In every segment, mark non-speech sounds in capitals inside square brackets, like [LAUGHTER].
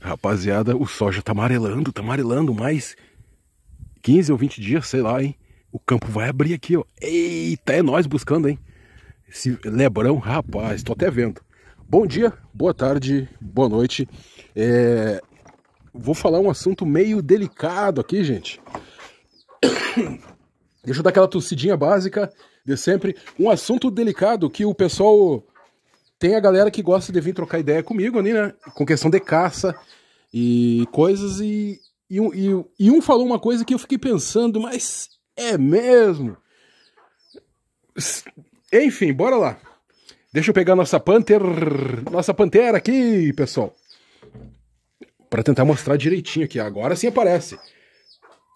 Rapaziada, o soja tá amarelando, tá amarelando mais 15 ou 20 dias, sei lá, hein? O campo vai abrir aqui, ó. Eita, é nós buscando, hein? Esse lebrão, rapaz, tô até vendo. Bom dia, boa tarde, boa noite. É... Vou falar um assunto meio delicado aqui, gente. [COUGHS] Deixa eu dar aquela tossidinha básica de sempre. Um assunto delicado que o pessoal tem a galera que gosta de vir trocar ideia comigo ali, né? Com questão de caça e coisas. E, e, e, e um falou uma coisa que eu fiquei pensando, mas é mesmo? Enfim, bora lá. Deixa eu pegar nossa Panther. Nossa Pantera aqui, pessoal. Para tentar mostrar direitinho aqui. Agora sim aparece.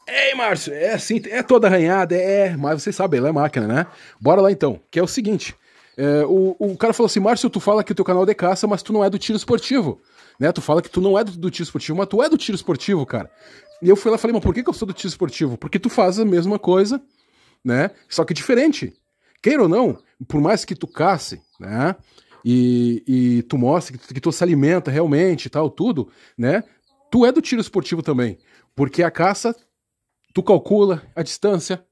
Ei, Márcio, é assim, é toda arranhada, é, mas vocês sabem, ela é máquina, né? Bora lá então, que é o seguinte. É, o, o cara falou assim: Márcio, tu fala que o teu canal é de caça, mas tu não é do tiro esportivo. Né? Tu fala que tu não é do, do tiro esportivo, mas tu é do tiro esportivo, cara. E eu fui lá e falei, mas por que, que eu sou do tiro esportivo? Porque tu faz a mesma coisa, né? Só que diferente. Queira ou não, por mais que tu casse, né? E, e tu mostre que, que tu, se alimenta realmente e tal, tudo, né? Tu é do tiro esportivo também. Porque a caça, tu calcula a distância,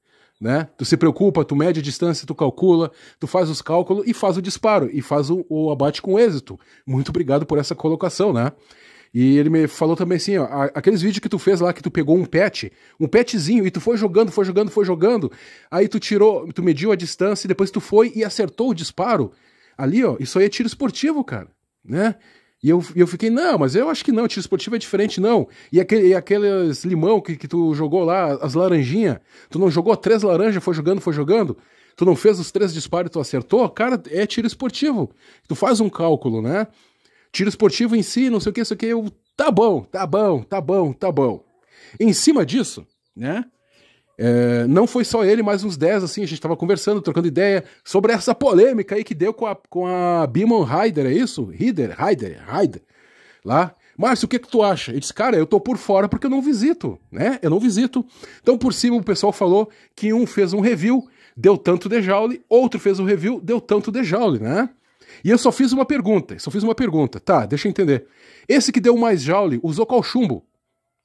né? Tu se preocupa, tu mede a distância, tu calcula, tu faz os cálculos e faz o disparo, e faz o, o abate com êxito. Muito obrigado por essa colocação, né? E ele me falou também assim, ó, aqueles vídeos que tu fez lá, que tu pegou um pet, um petzinho, e tu foi jogando, foi jogando, foi jogando, aí tu tirou, tu mediu a distância, e depois tu foi e acertou o disparo. Ali, ó, isso aí é tiro esportivo, cara, né? E eu, eu fiquei, não, mas eu acho que não, tiro esportivo é diferente, não. E, aquele, e aqueles limão que, que tu jogou lá, as laranjinhas, tu não jogou três laranjas, foi jogando, foi jogando, tu não fez os três disparos e tu acertou, cara, é tiro esportivo. Tu faz um cálculo, né? Tiro esportivo em si, não sei o que, isso aqui, eu, tá bom, tá bom, tá bom, tá bom. Em cima disso, né? É, não foi só ele, mas uns 10, assim, a gente tava conversando, trocando ideia sobre essa polêmica aí que deu com a, com a Beamon Ryder, é isso? Rider, Ryder, Ryder, lá. Márcio, o que, que tu acha? Ele disse, cara, eu tô por fora porque eu não visito, né? Eu não visito. Então, por cima, o pessoal falou que um fez um review, deu tanto de Joule, outro fez um review, deu tanto de Joule, né? E eu só fiz uma pergunta, só fiz uma pergunta. Tá, deixa eu entender. Esse que deu mais Joule usou qual chumbo?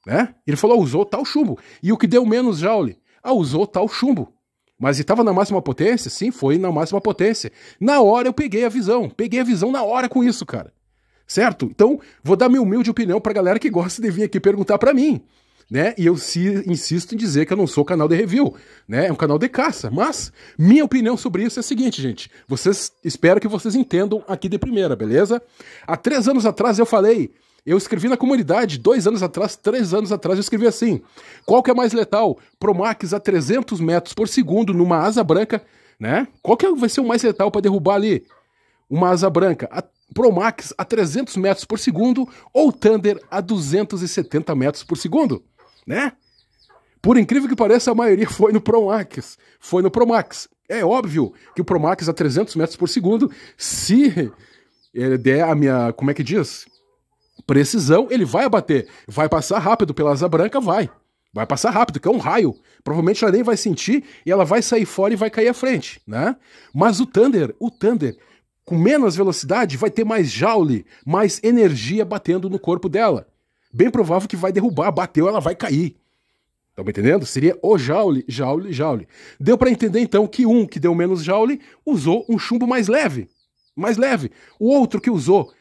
Né? Ele falou, ah, usou tal chumbo. E o que deu menos joule? Ah, usou tal chumbo. Mas estava na máxima potência? Sim, foi na máxima potência. Na hora eu peguei a visão. Peguei a visão na hora com isso, cara. Certo? Então, vou dar minha humilde opinião pra galera que gosta de vir aqui perguntar para mim. Né? E eu se, insisto em dizer que eu não sou canal de review, né? É um canal de caça. Mas minha opinião sobre isso é a seguinte, gente. Vocês espero que vocês entendam aqui de primeira, beleza? Há três anos atrás eu falei eu escrevi na comunidade dois anos atrás, três anos atrás, eu escrevi assim: qual que é mais letal? Promax a 300 metros por segundo numa asa branca, né? Qual que é, vai ser o mais letal para derrubar ali? Uma asa branca. A Promax a 300 metros por segundo ou Thunder a 270 metros por segundo, né? Por incrível que pareça, a maioria [LAUGHS] foi no Promax. Foi no Promax. É óbvio que o Promax a 300 metros por segundo, se der a minha. Como é que diz? precisão, ele vai abater. Vai passar rápido pela asa branca, vai. Vai passar rápido, que é um raio. Provavelmente ela nem vai sentir e ela vai sair fora e vai cair à frente, né? Mas o Thunder, o Thunder, com menos velocidade, vai ter mais joule, mais energia batendo no corpo dela. Bem provável que vai derrubar, bateu, ela vai cair. Tá me entendendo? Seria o Joule, Joule, Joule. Deu para entender então que um que deu menos Joule usou um chumbo mais leve. Mais leve. O outro que usou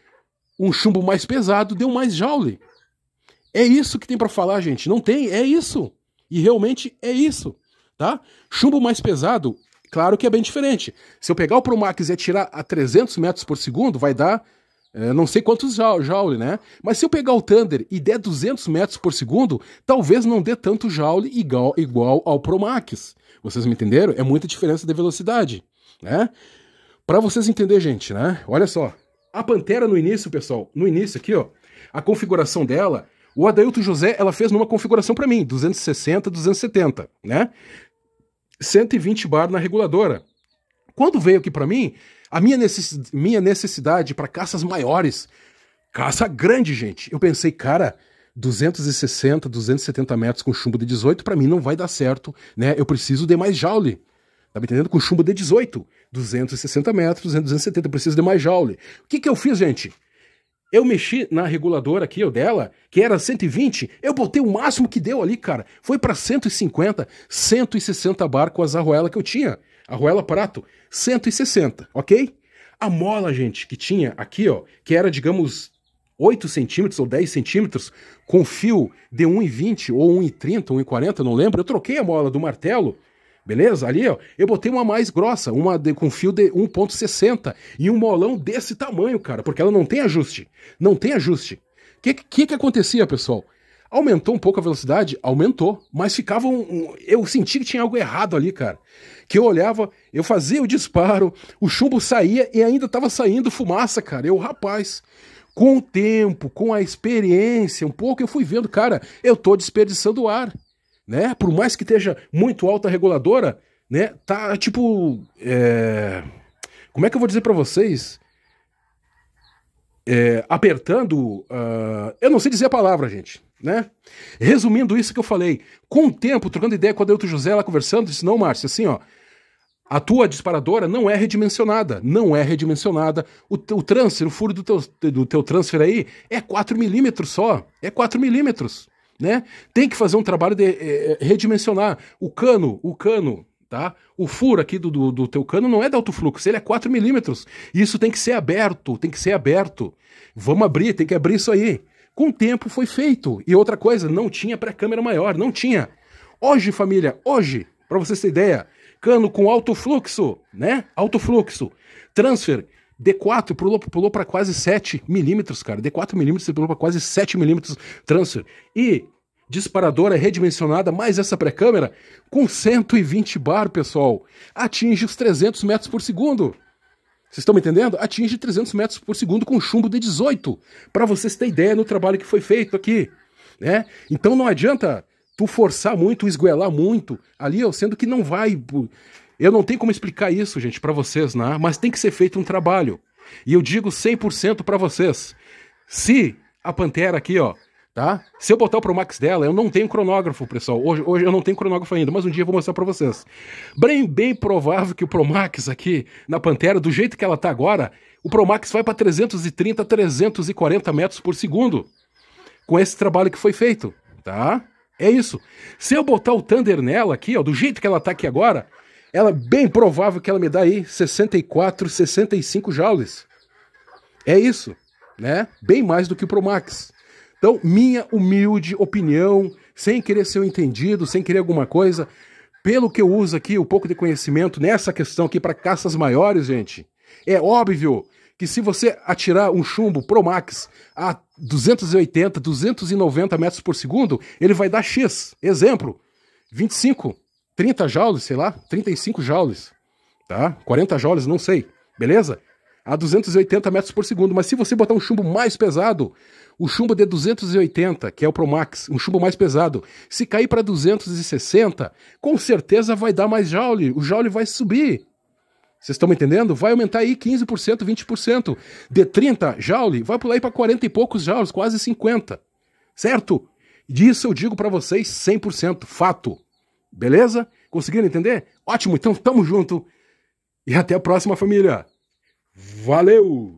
um chumbo mais pesado deu mais joule. É isso que tem para falar, gente. Não tem, é isso. E realmente é isso, tá? Chumbo mais pesado, claro que é bem diferente. Se eu pegar o Promax e atirar a 300 metros por segundo, vai dar é, não sei quantos joule, né? Mas se eu pegar o Thunder e der 200 metros por segundo, talvez não dê tanto joule igual, igual ao Promax. Vocês me entenderam? É muita diferença de velocidade, né? Para vocês entenderem, gente, né? Olha só. A Pantera no início, pessoal, no início aqui, ó, a configuração dela, o Adailto José, ela fez numa configuração para mim, 260, 270, né? 120 bar na reguladora. Quando veio aqui para mim, a minha, necess... minha necessidade para caças maiores, caça grande, gente. Eu pensei, cara, 260, 270 metros com chumbo de 18, para mim não vai dar certo, né? Eu preciso de mais joule. Tá me entendendo? Com chumbo de 18 260 metros, 270, preciso de mais joule. O que que eu fiz, gente? Eu mexi na reguladora aqui, eu dela, que era 120, eu botei o máximo que deu ali, cara. Foi para 150, 160 bar com as arruela que eu tinha. Arruela prato, 160, ok? A mola, gente, que tinha aqui, ó, que era, digamos, 8 centímetros ou 10 centímetros, com fio de 1,20 ou 1,30, 1,40, não lembro. Eu troquei a mola do martelo Beleza? Ali, ó, eu botei uma mais grossa, uma de, com fio de 1.60 e um molão desse tamanho, cara, porque ela não tem ajuste. Não tem ajuste. O que, que que acontecia, pessoal? Aumentou um pouco a velocidade? Aumentou. Mas ficava um, um, Eu senti que tinha algo errado ali, cara. Que eu olhava, eu fazia o disparo, o chumbo saía e ainda tava saindo fumaça, cara. Eu, rapaz. Com o tempo, com a experiência, um pouco, eu fui vendo, cara, eu tô desperdiçando ar né? Por mais que esteja muito alta reguladora, né? Tá tipo. É... Como é que eu vou dizer para vocês? É, apertando. Uh... Eu não sei dizer a palavra, gente. Né? Resumindo isso que eu falei, com o tempo, trocando ideia com a Delto José, ela conversando, disse: Não, Márcio, assim, ó, a tua disparadora não é redimensionada, não é redimensionada. O, o transfer, o furo do teu, do teu transfer aí é 4 milímetros só, é 4 milímetros né? Tem que fazer um trabalho de é, redimensionar o cano, o cano, tá? O furo aqui do, do, do, teu cano não é de alto fluxo, ele é 4 milímetros. Isso tem que ser aberto, tem que ser aberto. Vamos abrir, tem que abrir isso aí. Com o tempo foi feito. E outra coisa, não tinha pré-câmera maior, não tinha. Hoje, família, hoje, para vocês terem ideia, cano com alto fluxo, né? Alto fluxo. Transfer D4 pulou, pulou para quase 7 milímetros, cara. D4 milímetros pulou para quase 7 milímetros transfer. E disparadora redimensionada, mais essa pré-câmera, com 120 bar, pessoal, atinge os 300 metros por segundo. Vocês estão me entendendo? Atinge 300 metros por segundo com chumbo de 18, para vocês terem ideia no trabalho que foi feito aqui, né? Então não adianta tu forçar muito, esguelar muito ali, ó, sendo que não vai eu não tenho como explicar isso, gente, para vocês, né? Mas tem que ser feito um trabalho. E eu digo 100% para vocês. Se a Pantera aqui, ó, tá? Se eu botar o Promax dela, eu não tenho cronógrafo, pessoal. Hoje, hoje eu não tenho cronógrafo ainda, mas um dia eu vou mostrar para vocês. Bem, bem provável que o Promax aqui na Pantera, do jeito que ela tá agora, o Promax vai para 330, 340 metros por segundo com esse trabalho que foi feito, tá? É isso. Se eu botar o Thunder nela aqui, ó, do jeito que ela tá aqui agora, ela é bem provável que ela me dá aí 64, 65 joules. É isso, né? Bem mais do que o Promax. Então, minha humilde opinião, sem querer ser entendido, sem querer alguma coisa, pelo que eu uso aqui, um pouco de conhecimento nessa questão aqui para caças maiores, gente, é óbvio que se você atirar um chumbo Promax a 280, 290 metros por segundo, ele vai dar X. Exemplo, 25 30 joules, sei lá, 35 joules, tá? 40 joules, não sei, beleza? A 280 metros por segundo. Mas se você botar um chumbo mais pesado, o chumbo de 280, que é o Promax, um chumbo mais pesado, se cair para 260, com certeza vai dar mais joule, o joule vai subir. Vocês estão me entendendo? Vai aumentar aí 15%, 20%. De 30 joule, vai pular aí para 40 e poucos joules, quase 50. Certo? Disso eu digo para vocês 100%, fato. Beleza? Conseguiram entender? Ótimo, então tamo junto. E até a próxima, família. Valeu!